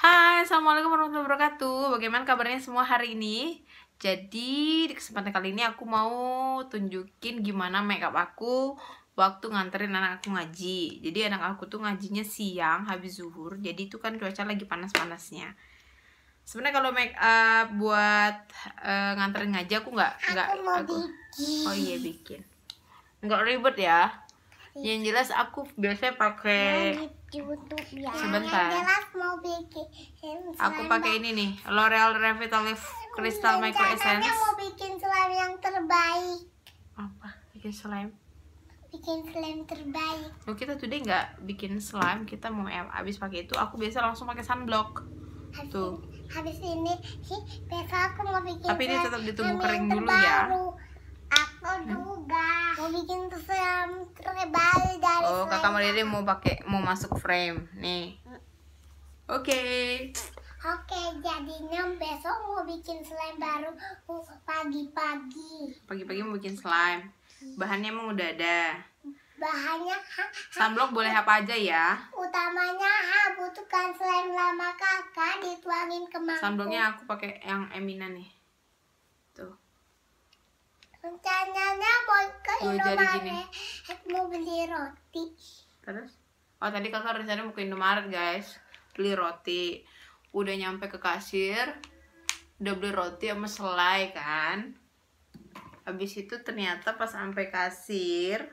Hai, Assalamualaikum warahmatullahi wabarakatuh Bagaimana kabarnya semua hari ini? Jadi, di kesempatan kali ini aku mau tunjukin gimana makeup aku Waktu nganterin anak aku ngaji Jadi anak aku tuh ngajinya siang, habis zuhur Jadi itu kan cuaca lagi panas-panasnya Sebenarnya kalau make up buat uh, nganterin ngaji aku nggak nggak aku, oh iya bikin nggak ribet ya yang jelas aku biasanya pakai ya. Gitu, ya sebentar jelas mau bikin aku pakai ini nih L'Oreal Revitalift Crystal Micro Essence mau bikin slime yang terbaik apa bikin slime bikin slime terbaik oh kita tadi nggak bikin slime kita mau abis pakai itu aku biasa langsung pakai sunblock habis, tuh habis ini sih besok aku mau bikin tapi ini tetap ditunggu kering dulu ya bikin frame kembali dari Oh, frame Kakak Mariri mau pakai mau masuk frame. Nih. Oke. Okay. Oke, okay, jadinya besok mau bikin slime baru pagi-pagi. Pagi-pagi mau bikin slime. Bahannya emang udah ada. Bahannya ha, sunblock boleh apa aja ya? Utamanya ha butuhkan slime lama kakak dituangin ke mangkuk. Sunblocknya aku pakai yang Emina nih. Tuh rencananya mau ke oh, Indomaret mau beli roti terus oh tadi kakak rencananya mau ke Indomaret guys beli roti udah nyampe ke kasir udah beli roti sama selai kan Abis itu ternyata pas sampai kasir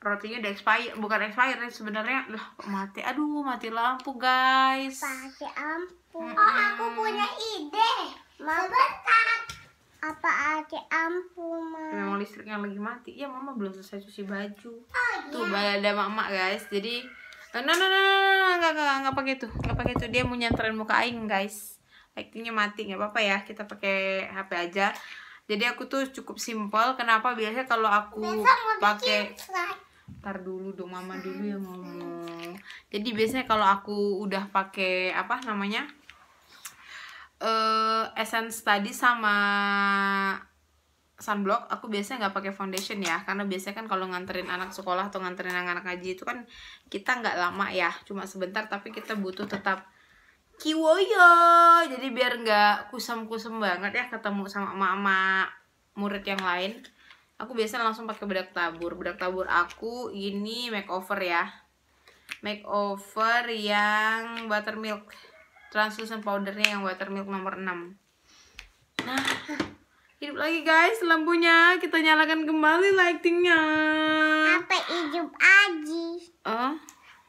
rotinya udah expired bukan expired, sebenarnya lah mati aduh mati lampu guys mati lampu oh aku punya ide sebentar apa aja ampun memang listrik yang lagi mati iya mama belum selesai cuci baju oh, iya. tuh iya. ada mama guys jadi eh, no no no no nggak nggak nggak pakai tuh nggak pakai tuh dia mau nyantarin muka aing guys lightingnya mati nggak apa-apa ya kita pakai hp aja jadi aku tuh cukup simple kenapa biasanya kalau aku pakai ntar dulu dong mama dulu yang ngomong jadi biasanya kalau aku udah pakai apa namanya uh, essence tadi sama sunblock aku biasanya nggak pakai foundation ya karena biasanya kan kalau nganterin anak sekolah atau nganterin anak ngaji itu kan kita nggak lama ya cuma sebentar tapi kita butuh tetap kiwoyo jadi biar nggak kusam-kusam banget ya ketemu sama mama murid yang lain aku biasanya langsung pakai bedak tabur bedak tabur aku ini makeover ya makeover yang buttermilk translucent powdernya yang watermilk nomor 6 nah hidup lagi guys lampunya kita nyalakan kembali lightingnya apa hidup aja eh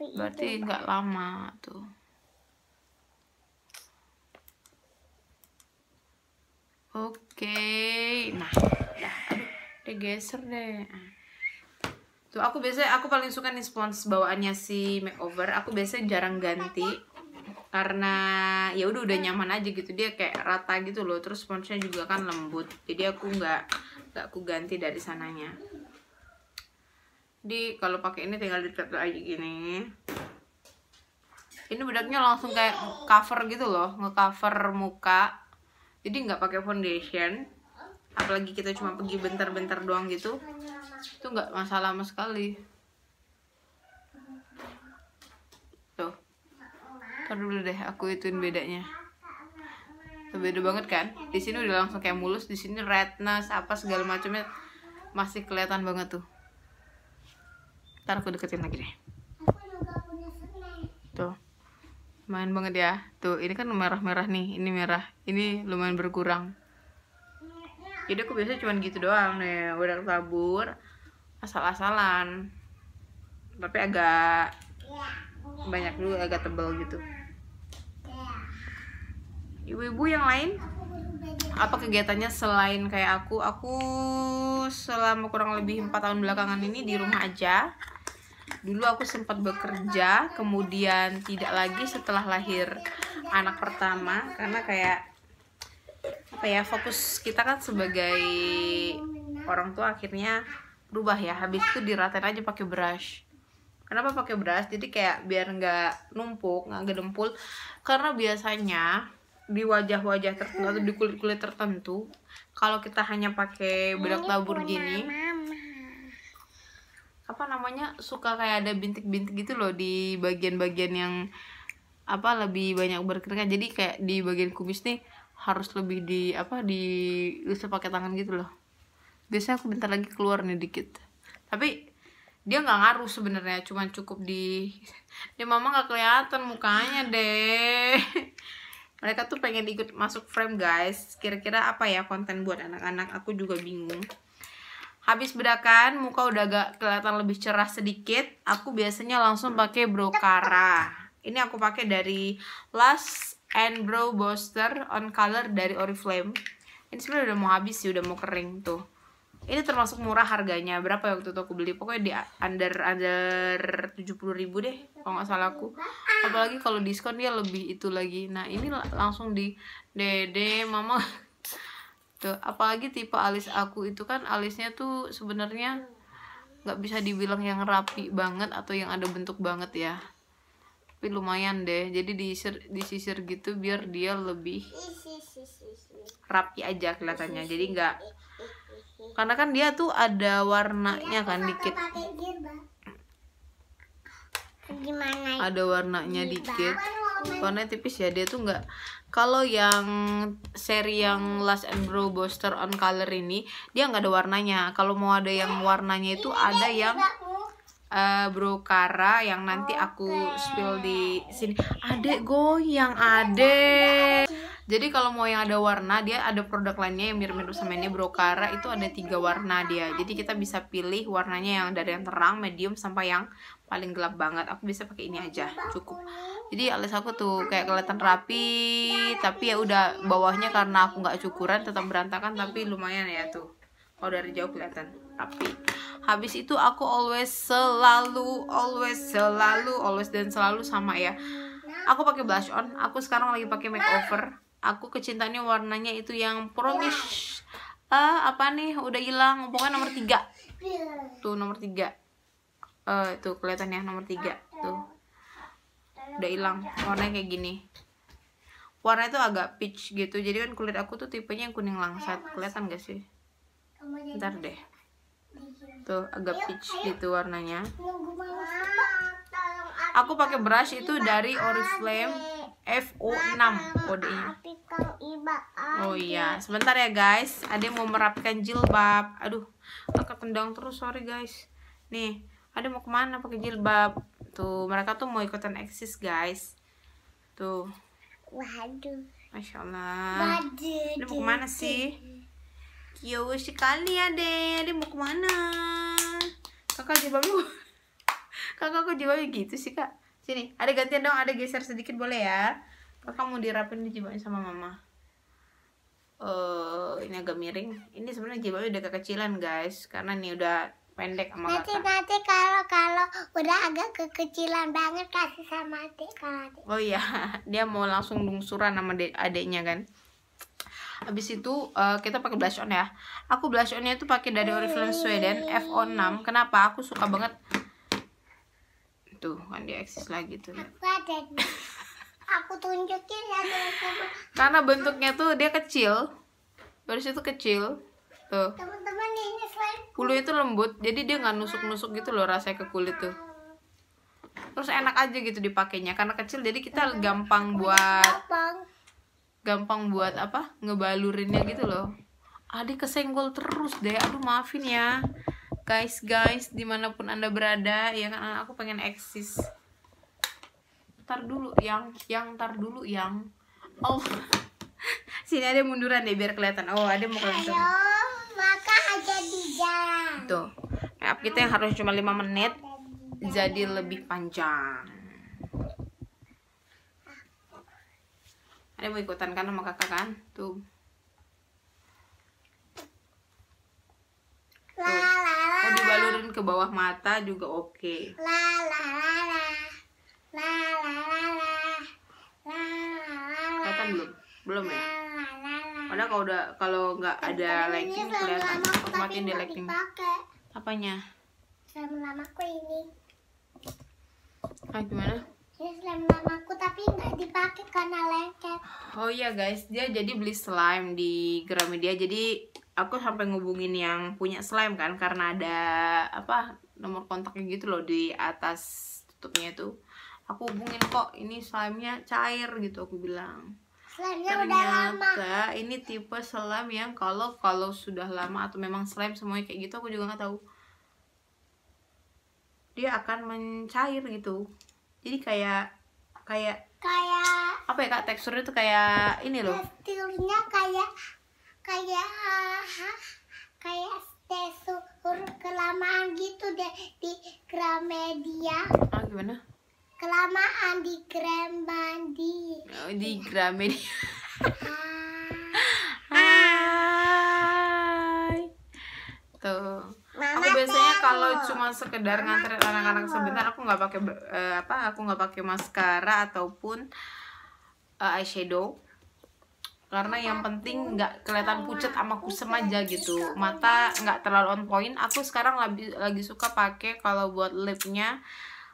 oh, berarti nggak lama tuh oke okay. nah dah udah geser deh tuh aku biasanya aku paling suka nih spons bawaannya si makeover aku biasanya jarang ganti karena ya udah udah nyaman aja gitu dia kayak rata gitu loh terus sponsnya juga kan lembut jadi aku nggak nggak aku ganti dari sananya di kalau pakai ini tinggal ditaruh aja gini ini bedaknya langsung kayak cover gitu loh ngecover muka jadi nggak pakai foundation apalagi kita cuma pergi bentar-bentar doang gitu itu nggak masalah sama sekali kan dulu deh aku ituin bedanya beda banget kan di sini udah langsung kayak mulus di sini redness apa segala macamnya masih kelihatan banget tuh ntar aku deketin lagi deh tuh main banget ya tuh ini kan merah-merah nih ini merah ini lumayan berkurang jadi aku biasa cuman gitu doang nih udah tabur asal-asalan tapi agak banyak dulu agak tebel gitu ibu-ibu yang lain apa kegiatannya selain kayak aku aku selama kurang lebih empat tahun belakangan ini di rumah aja dulu aku sempat bekerja kemudian tidak lagi setelah lahir anak pertama karena kayak apa ya fokus kita kan sebagai orang tua akhirnya berubah ya habis itu diratain aja pakai brush kenapa pakai brush jadi kayak biar nggak numpuk nggak gedempul karena biasanya di wajah-wajah tertentu atau di kulit-kulit tertentu kalau kita hanya pakai bedak tabur gini apa namanya suka kayak ada bintik-bintik gitu loh di bagian-bagian yang apa lebih banyak berkeringat jadi kayak di bagian kumis nih harus lebih di apa di usah pakai tangan gitu loh biasanya aku bentar lagi keluar nih dikit tapi dia nggak ngaruh sebenarnya cuman cukup di dia mama nggak kelihatan mukanya deh mereka tuh pengen ikut masuk frame guys kira-kira apa ya konten buat anak-anak aku juga bingung habis bedakan muka udah agak kelihatan lebih cerah sedikit aku biasanya langsung pakai brokara ini aku pakai dari Lush and Brow Booster on Color dari Oriflame ini sebenarnya udah mau habis sih udah mau kering tuh ini termasuk murah harganya berapa ya waktu itu aku beli pokoknya di under under tujuh puluh ribu deh kalau nggak salah aku apalagi kalau diskon dia lebih itu lagi nah ini langsung di dede mama tuh apalagi tipe alis aku itu kan alisnya tuh sebenarnya nggak bisa dibilang yang rapi banget atau yang ada bentuk banget ya tapi lumayan deh jadi disisir disisir gitu biar dia lebih rapi aja kelihatannya jadi nggak karena kan dia tuh ada warnanya iya, kan dikit ada warnanya dikit warnanya tipis ya dia tuh nggak kalau yang seri yang Last and Bro Booster on Color ini dia nggak ada warnanya kalau mau ada yang iya, warnanya itu ada yang uh, eh, Kara yang nanti aku spill di sini adek goyang adek jadi kalau mau yang ada warna dia ada produk lainnya yang mirip-mirip sama ini brokara itu ada tiga warna dia jadi kita bisa pilih warnanya yang dari yang terang medium sampai yang paling gelap banget aku bisa pakai ini aja cukup jadi alis aku tuh kayak kelihatan rapi tapi ya udah bawahnya karena aku nggak cukuran tetap berantakan tapi lumayan ya tuh kalau dari jauh kelihatan rapi habis itu aku always selalu always selalu always dan selalu sama ya aku pakai blush on aku sekarang lagi pakai makeover aku kecintaannya warnanya itu yang promis ah apa nih udah hilang pokoknya nomor tiga tuh nomor tiga uh, tuh kelihatan ya nomor tiga tuh udah hilang warnanya kayak gini warna itu agak peach gitu jadi kan kulit aku tuh tipenya yang kuning langsat kelihatan gak sih ntar deh tuh agak peach gitu warnanya aku pakai brush itu dari Oriflame FO6 kode Oh iya, sebentar ya guys. Ada mau merapikan jilbab. Aduh, aku ketendang terus, sorry guys. Nih, ada mau kemana pakai jilbab? Tuh, mereka tuh mau ikutan eksis guys. Tuh. Waduh. Masya Allah. Waduh. mau kemana sih? Kiyowo sekali deh. Ini mau kemana? Kakak jilbabnya kakak kok jilbabnya gitu sih kak? Sini, ada gantian dong, ada geser sedikit boleh ya. kalau kamu dirapin di jibanya sama mama. Eh, ini agak miring. Ini sebenarnya jibanya udah kekecilan, guys. Karena ini udah pendek sama nanti, Nanti kalau kalau udah agak kekecilan banget kasih sama adik adik. Oh iya, dia mau langsung lungsuran sama adiknya kan. Habis itu uh, kita pakai blush on ya. Aku blush onnya itu pakai dari Oriflame Sweden F06. Kenapa? Aku suka banget tuh kan dia eksis lagi tuh aku ada aku tunjukin ya teman karena bentuknya tuh dia kecil baris tuh kecil tuh teman-teman ini bulu itu lembut jadi dia nggak nusuk-nusuk gitu loh rasanya ke kulit tuh terus enak aja gitu dipakainya karena kecil jadi kita gampang buat gampang buat apa ngebalurinnya gitu loh adik kesenggol terus deh aduh maafin ya guys guys dimanapun anda berada ya kan ah, aku pengen eksis Ntar dulu yang yang ntar dulu yang oh sini ada munduran deh biar kelihatan oh ada mau kelihatan maka ada di jalan tuh maaf kita yang harus cuma 5 menit jadi lebih panjang ada mau ikutan kan sama kakak kan tuh la, la, la, mau dibalurin ke bawah mata juga oke kelihatan belum belum ya padahal kalau udah kalau nggak ada kan lighting kelihatan matiin di lighting apanya selama aku ini ah gimana dia slime aku tapi nggak dipakai karena lengket. Oh iya guys, dia jadi beli slime di Gramedia. Jadi aku sampai ngubungin yang punya slime kan karena ada apa nomor kontaknya gitu loh di atas tutupnya itu. Aku hubungin kok ini slime-nya cair gitu aku bilang. slime udah lama. ini tipe slime yang kalau kalau sudah lama atau memang slime semuanya kayak gitu aku juga nggak tahu. Dia akan mencair gitu jadi kayak kayak kayak apa ya kak teksturnya tuh kayak ini loh teksturnya kayak kayak kayak tekstur kelamaan gitu deh di Gramedia ah gimana kelamaan di Gramandi oh, di Gramedia ah. Hai. Tuh biasanya kalau cuma sekedar nganterin anak-anak kan, sebentar eh, aku nggak pakai uh, apa aku nggak pakai maskara ataupun uh, eyeshadow karena yang penting nggak kelihatan pucat sama kusam aja gitu, gitu. mata nggak terlalu on point aku sekarang lagi lagi suka pakai kalau buat lipnya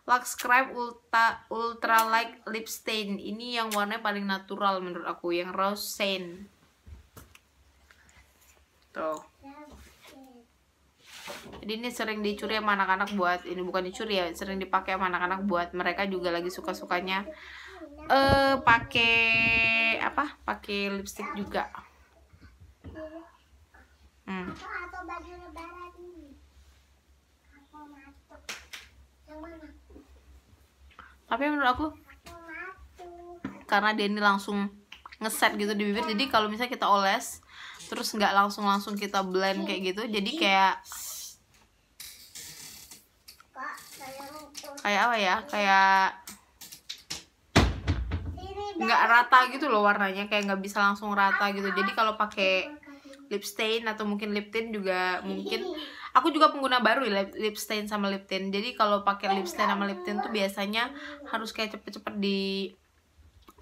Lux Crab Ultra Ultra Light Lip Stain ini yang warnanya paling natural menurut aku yang rose stain tuh jadi ini sering dicuri sama anak-anak buat ini bukan dicuri ya sering dipakai sama anak-anak buat mereka juga lagi suka-sukanya eh uh, pakai apa pakai lipstick juga hmm. tapi menurut aku karena dia ini langsung ngeset gitu di bibir jadi kalau misalnya kita oles terus nggak langsung langsung kita blend kayak gitu jadi kayak kayak apa ya kayak nggak rata gitu loh warnanya kayak nggak bisa langsung rata gitu jadi kalau pakai lip stain atau mungkin lip tint juga mungkin aku juga pengguna baru ya lip stain sama lip tint jadi kalau pakai lip stain sama lip tint tuh biasanya harus kayak cepet-cepet di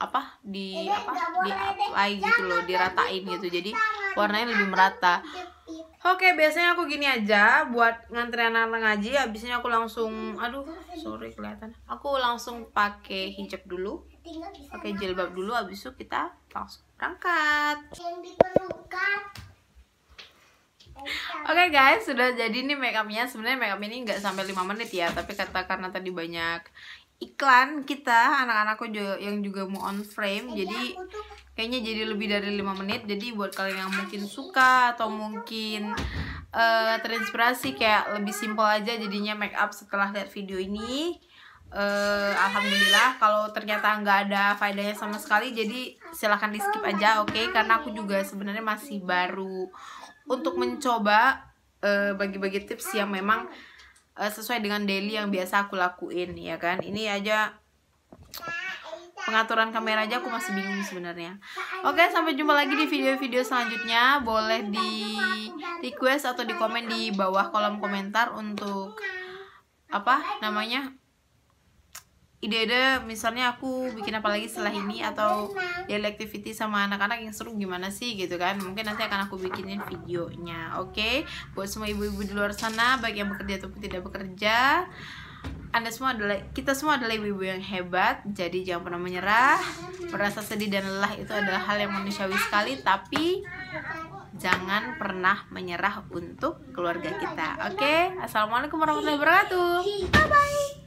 apa di apa di apply gitu loh diratain gitu jadi warnanya lebih merata Oke, biasanya aku gini aja buat ngantri anak-anak ngaji, habisnya aku langsung aduh, sorry kelihatan. Aku langsung pakai hijab dulu. Pakai jilbab dulu habis itu kita langsung berangkat. Oke okay guys, sudah jadi nih makeupnya. Sebenarnya makeup ini nggak sampai 5 menit ya, tapi kata karena tadi banyak iklan kita, anak-anakku juga yang juga mau on frame, jadi kayaknya jadi lebih dari 5 menit jadi buat kalian yang mungkin suka atau mungkin uh, terinspirasi kayak lebih simpel aja jadinya make up setelah lihat video ini uh, alhamdulillah kalau ternyata nggak ada faedahnya sama sekali jadi silahkan di skip aja oke okay? karena aku juga sebenarnya masih baru untuk mencoba eh, bagi-bagi uh, tips yang memang uh, sesuai dengan daily yang biasa aku lakuin ya kan ini aja pengaturan kamera aja aku masih bingung sebenarnya oke sampai jumpa lagi di video-video selanjutnya boleh di request atau di komen di bawah kolom komentar untuk apa namanya ide-ide misalnya aku bikin apa lagi setelah ini atau daily activity sama anak-anak yang seru gimana sih gitu kan mungkin nanti akan aku bikinin videonya oke okay? buat semua ibu-ibu di luar sana baik yang bekerja ataupun tidak bekerja anda semua adalah kita semua adalah ibu-ibu yang hebat jadi jangan pernah menyerah merasa sedih dan lelah itu adalah hal yang manusiawi sekali tapi jangan pernah menyerah untuk keluarga kita oke okay? assalamualaikum warahmatullahi wabarakatuh bye bye